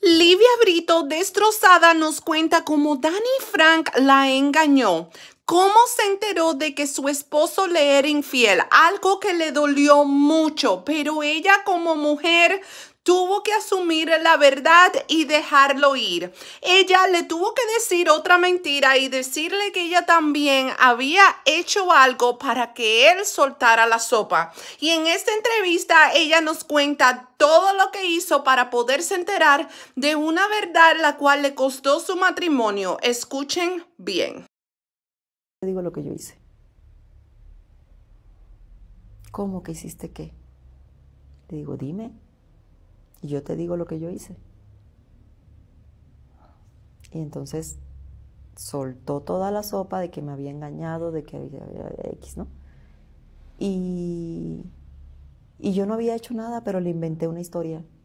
Livia Brito, destrozada, nos cuenta cómo Danny Frank la engañó. ¿Cómo se enteró de que su esposo le era infiel? Algo que le dolió mucho, pero ella como mujer tuvo que asumir la verdad y dejarlo ir. Ella le tuvo que decir otra mentira y decirle que ella también había hecho algo para que él soltara la sopa. Y en esta entrevista ella nos cuenta todo lo que hizo para poderse enterar de una verdad la cual le costó su matrimonio. Escuchen bien. Digo lo que yo hice. ¿Cómo que hiciste qué? Le digo, dime. Y yo te digo lo que yo hice. Y entonces soltó toda la sopa de que me había engañado, de que había, X, ¿no? Y, y yo no había hecho nada, pero le inventé una historia.